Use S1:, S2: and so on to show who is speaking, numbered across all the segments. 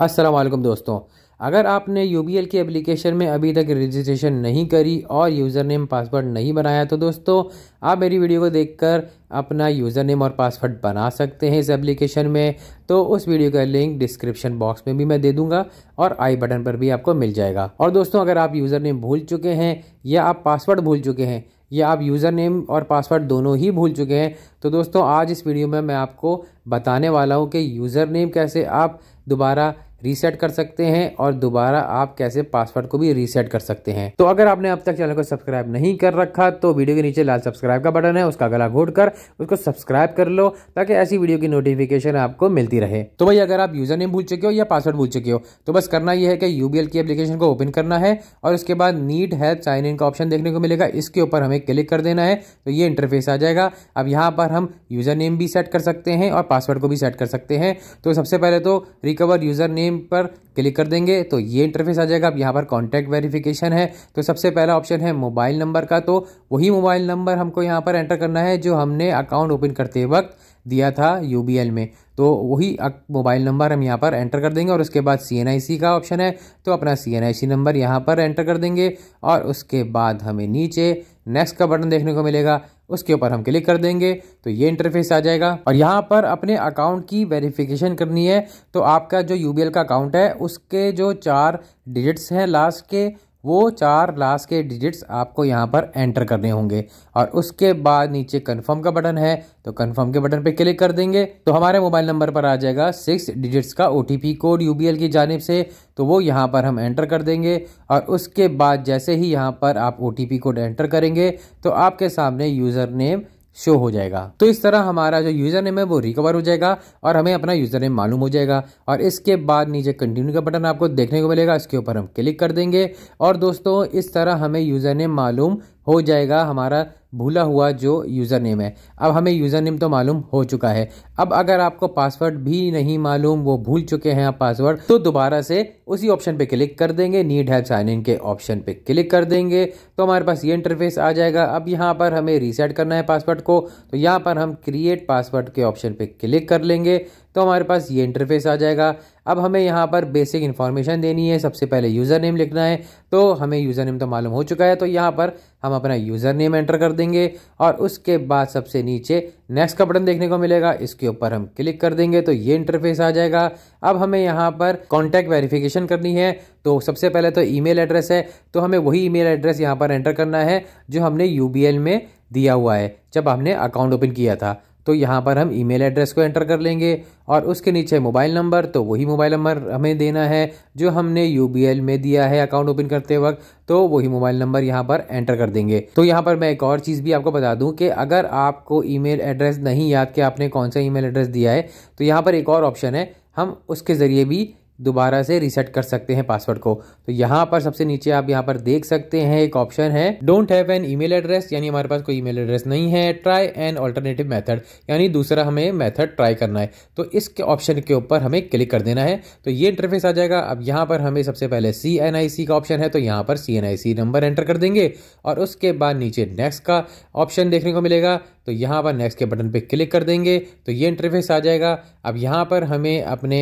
S1: असलम दोस्तों अगर आपने यू बी एल की एप्लीकेशन में अभी तक रजिस्ट्रेशन नहीं करी और यूज़र नेम पासवर्ड नहीं बनाया तो दोस्तों आप मेरी वीडियो को देखकर अपना यूज़र नेम और पासवर्ड बना सकते हैं इस एप्लीकेशन में तो उस वीडियो का लिंक डिस्क्रिप्शन बॉक्स में भी मैं दे दूंगा और आई बटन पर भी आपको मिल जाएगा और दोस्तों अगर आप यूज़र नेम भूल चुके हैं या आप पासवर्ड भूल चुके हैं या आप यूज़र नेम और पासवर्ड दोनों ही भूल चुके हैं तो दोस्तों आज इस वीडियो में मैं आपको बताने वाला हूँ कि यूज़र नेम कैसे आप दोबारा रीसेट कर सकते हैं और दोबारा आप कैसे पासवर्ड को भी रीसेट कर सकते हैं तो अगर आपने अब तक चैनल को सब्सक्राइब नहीं कर रखा तो वीडियो के नीचे लाल सब्सक्राइब का बटन है उसका गला घोट कर उसको सब्सक्राइब कर लो ताकि ऐसी वीडियो की नोटिफिकेशन आपको मिलती रहे तो भाई अगर आप यूजर नेम भूल चुके हो या पासवर्ड भूल चुके हो तो बस करना यह है कि यूबीएल की एप्लीकेशन को ओपन करना है और उसके बाद नीट है साइन इन का ऑप्शन देखने को मिलेगा इसके ऊपर हमें क्लिक कर देना है तो ये इंटरफेस आ जाएगा अब यहाँ पर हम यूजर नेम भी सेट कर सकते हैं और पासवर्ड को भी सेट कर सकते हैं तो सबसे पहले तो रिकवर यूजर नेम नेम पर क्लिक कर देंगे तो ये इंटरफेस आ जाएगा अब यहाँ पर कॉन्टैक्ट वेरिफिकेशन है तो सबसे पहला ऑप्शन है मोबाइल नंबर का तो वही मोबाइल नंबर हमको यहाँ पर एंटर करना है जो हमने अकाउंट ओपन करते वक्त दिया था यू में तो वही मोबाइल नंबर हम यहाँ पर एंटर कर देंगे और उसके बाद सी का ऑप्शन है तो अपना सी नंबर यहाँ पर एंटर कर देंगे और उसके बाद हमें नीचे नेक्स्ट का बटन देखने को मिलेगा उसके ऊपर हम क्लिक कर देंगे तो ये इंटरफेस आ जाएगा और यहाँ पर अपने अकाउंट की वेरिफिकेशन करनी है तो आपका जो यू का अकाउंट है उसके जो चार डिजिट्स हैं लास्ट के वो चार लास्ट के डिजिट्स आपको यहाँ पर एंटर करने होंगे और उसके बाद नीचे कन्फर्म का बटन है तो कन्फर्म के बटन पे क्लिक कर देंगे तो हमारे मोबाइल नंबर पर आ जाएगा सिक्स डिजिट्स का ओ कोड यू की जानब से तो वो यहाँ पर हम एंटर कर देंगे और उसके बाद जैसे ही यहाँ पर आप ओ कोड एंटर करेंगे तो आपके सामने यूज़र नेम शो हो जाएगा तो इस तरह हमारा जो यूज़र नेम है वो रिकवर हो जाएगा और हमें अपना यूज़र नेम मालूम हो जाएगा और इसके बाद नीचे कंटिन्यू का बटन आपको देखने को मिलेगा इसके ऊपर हम क्लिक कर देंगे और दोस्तों इस तरह हमें यूज़र नेम मालूम हो जाएगा हमारा भूला हुआ जो यूज़र नेम है अब हमें यूज़र नेम तो मालूम हो चुका है अब अगर आपको पासवर्ड भी नहीं मालूम वो भूल चुके हैं आप पासवर्ड तो दोबारा से उसी ऑप्शन पे क्लिक कर देंगे नीड हेल्प साइन इन के ऑप्शन पे क्लिक कर देंगे तो हमारे पास ये इंटरफेस आ जाएगा अब यहाँ पर हमें रीसेट करना है पासवर्ड को तो यहाँ पर हम क्रिएट पासवर्ड के ऑप्शन पर क्लिक कर लेंगे तो हमारे पास ये इंटरफेस आ जाएगा अब हमें यहाँ पर बेसिक इन्फॉर्मेशन देनी है सबसे पहले यूज़र नेम लिखना है तो हमें यूज़र नेम तो मालूम हो चुका है तो यहाँ पर हम अपना यूज़र नेम एंटर कर देंगे और उसके बाद सबसे नीचे नेक्स्ट का बटन देखने को मिलेगा इसके ऊपर हम क्लिक कर देंगे तो ये इंटरफेस आ जाएगा अब हमें यहाँ पर कॉन्टैक्ट वेरीफिकेशन करनी है तो सबसे पहले तो ई एड्रेस है तो हमें वही ई एड्रेस यहाँ पर एंटर करना है जो हमने यू में दिया हुआ है जब हमने अकाउंट ओपन किया था तो यहाँ पर हम ईमेल एड्रेस को एंटर कर लेंगे और उसके नीचे मोबाइल नंबर तो वही मोबाइल नंबर हमें देना है जो हमने यू में दिया है अकाउंट ओपन करते वक्त तो वही मोबाइल नंबर यहाँ पर एंटर कर देंगे तो यहाँ पर मैं एक और चीज़ भी आपको बता दूँ कि अगर आपको ई एड्रेस नहीं याद कि आपने कौन सा ई एड्रेस दिया है तो यहाँ पर एक और ऑप्शन है हम उसके ज़रिए भी दोबारा से रिसेट कर सकते हैं पासवर्ड को तो यहाँ पर सबसे नीचे आप यहाँ पर देख सकते हैं एक ऑप्शन है don't have an email address यानी हमारे पास कोई ईमेल एड्रेस नहीं है ट्राई एन ऑल्टरनेटिव मेथड यानी दूसरा हमें मेथड ट्राई करना है तो इसके ऑप्शन के ऊपर हमें क्लिक कर देना है तो ये इंटरफेस आ जाएगा अब यहाँ पर हमें सबसे पहले सी एन आई सी का ऑप्शन है तो यहाँ पर C N I C number enter कर देंगे और उसके बाद नीचे नेक्स्ट का ऑप्शन देखने को मिलेगा तो यहाँ पर नेक्स्ट के बटन पे क्लिक कर देंगे तो ये इंटरफेस आ जाएगा अब यहाँ पर हमें अपने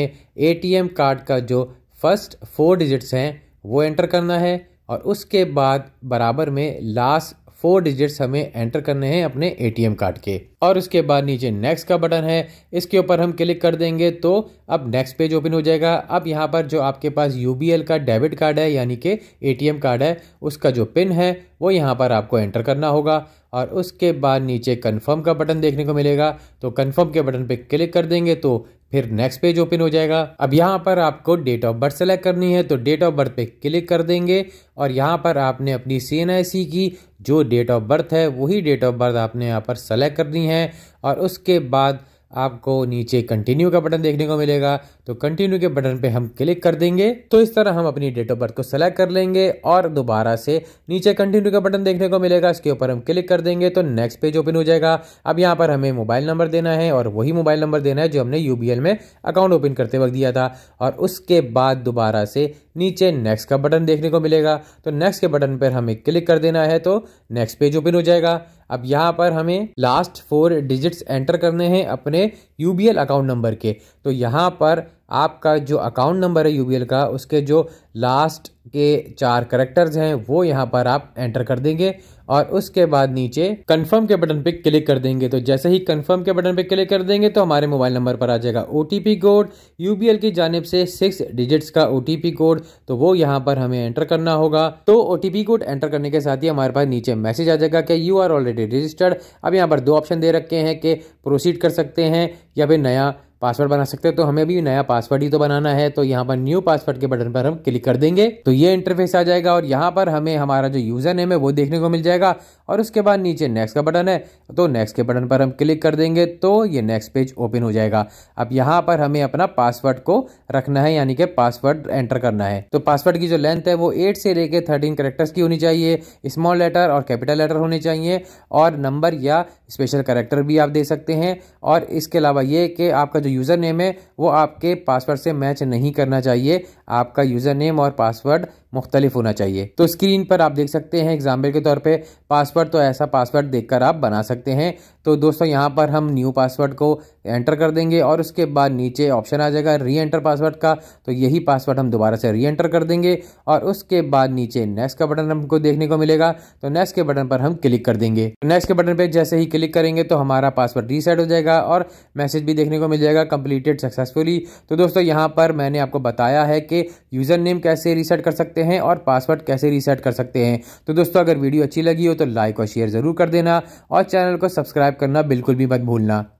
S1: एटीएम कार्ड का जो फर्स्ट फोर डिजिट्स हैं वो एंटर करना है और उसके बाद बराबर में लास्ट फोर डिजिट्स हमें एंटर करने हैं अपने एटीएम कार्ड के और उसके बाद नीचे नेक्स्ट का बटन है इसके ऊपर हम क्लिक कर देंगे तो अब नेक्स्ट पेज ओपन हो जाएगा अब यहाँ पर जो आपके पास यू का डेबिट कार्ड है यानी कि ए कार्ड है उसका जो पिन है वो यहाँ पर आपको एंटर करना होगा और उसके बाद नीचे कन्फर्म का बटन देखने को मिलेगा तो कन्फर्म के बटन पर क्लिक कर देंगे तो फिर नेक्स्ट पेज ओपन हो जाएगा अब यहाँ पर आपको डेट ऑफ बर्थ सेलेक्ट करनी है तो डेट ऑफ बर्थ पे क्लिक कर देंगे और यहाँ पर आपने अपनी सी की जो डेट ऑफ बर्थ है वही डेट ऑफ बर्थ आपने यहाँ पर सेलेक्ट करनी है हैं और उसके बाद आपको नीचे कंटिन्यू का बटन देखने को मिलेगा तो कंटिन्यू के बटन पे हम क्लिक कर देंगे तो इस तरह हम अपनी डेट ऑफ बर्थ को सेलेक्ट कर लेंगे और दोबारा से नीचे कंटिन्यू का बटन देखने को मिलेगा इसके ऊपर हम क्लिक कर देंगे तो नेक्स्ट पेज ओपन हो जाएगा अब यहाँ पर हमें मोबाइल नंबर देना है और वही मोबाइल नंबर देना है जो हमने यू में अकाउंट ओपन करते वक्त दिया था और उसके बाद दोबारा से नीचे नेक्स्ट का बटन देखने को मिलेगा तो नेक्स्ट के बटन पर हमें क्लिक कर देना है तो नेक्स्ट पेज ओपन हो जाएगा अब यहाँ पर हमें लास्ट फोर डिजिट्स एंटर करने हैं अपने यू अकाउंट नंबर के तो यहाँ पर आपका जो अकाउंट नंबर है यू का उसके जो लास्ट के चार करेक्टर्स हैं वो यहाँ पर आप एंटर कर देंगे और उसके बाद नीचे कंफर्म के बटन पे क्लिक कर देंगे तो जैसे ही कंफर्म के बटन पे क्लिक कर देंगे तो हमारे मोबाइल नंबर पर आ जाएगा ओ कोड यू की जानब से सिक्स डिजिट्स का ओ कोड तो वो यहाँ पर हमें एंटर करना होगा तो ओ कोड एंटर करने के साथ ही हमारे पास नीचे मैसेज आ जाएगा कि यू आर ऑलरेडी रजिस्टर्ड अब यहाँ पर दो ऑप्शन दे रखे हैं कि प्रोसीड कर सकते हैं या फिर नया पासवर्ड बना सकते हैं तो हमें भी नया पासवर्ड ही तो बनाना है तो यहाँ पर न्यू पासवर्ड के बटन पर हम क्लिक कर देंगे तो ये इंटरफेस आ जाएगा और यहाँ पर हमें हमारा जो यूजर नेम है वो देखने को मिल जाएगा और उसके बाद नीचे नेक्स्ट का बटन है तो नेक्स्ट के बटन पर हम क्लिक कर देंगे तो ये नेक्स्ट पेज ओपन हो जाएगा अब यहाँ पर हमें अपना पासवर्ड को रखना है यानी कि पासवर्ड एंटर करना है तो पासवर्ड की जो लेंथ है वो एट से लेकर थर्टीन करेक्टर्स की होनी चाहिए स्मॉल लेटर और कैपिटल लेटर होने चाहिए और नंबर या स्पेशल करेक्टर भी आप दे सकते हैं और इसके अलावा ये कि आपका जो यूज़र नेम है वो आपके पासवर्ड से मैच नहीं करना चाहिए आपका यूज़र नेम और पासवर्ड मुख्तलिफ होना चाहिए तो स्क्रीन पर आप देख सकते हैं एग्जाम्पल के तौर पर पासवर्ड तो ऐसा पासवर्ड देखकर आप बना सकते हैं तो दोस्तों यहाँ पर हम न्यू पासवर्ड को एंटर कर देंगे और उसके बाद नीचे ऑप्शन आ जाएगा री एंटर पासवर्ड का तो यही पासवर्ड हम दोबारा से री एंटर कर देंगे और उसके बाद नीचे नेक्स्ट का बटन हमको देखने को मिलेगा तो नेक्स्ट के बटन पर हम क्लिक कर देंगे तो नेक्स्ट के बटन पर जैसे ही क्लिक करेंगे तो हमारा पासवर्ड रीसेट हो जाएगा और मैसेज भी देखने को मिल जाएगा कंप्लीटेड सक्सेसफुली तो दोस्तों यहाँ पर मैंने आपको बताया है कि यूज़र नेम कैसे रीसेट कर सकते सकते हैं और पासवर्ड कैसे रीसेट कर सकते हैं तो दोस्तों अगर वीडियो अच्छी लगी हो तो लाइक और शेयर ज़रूर कर देना और चैनल को सब्सक्राइब करना बिल्कुल भी मत भूलना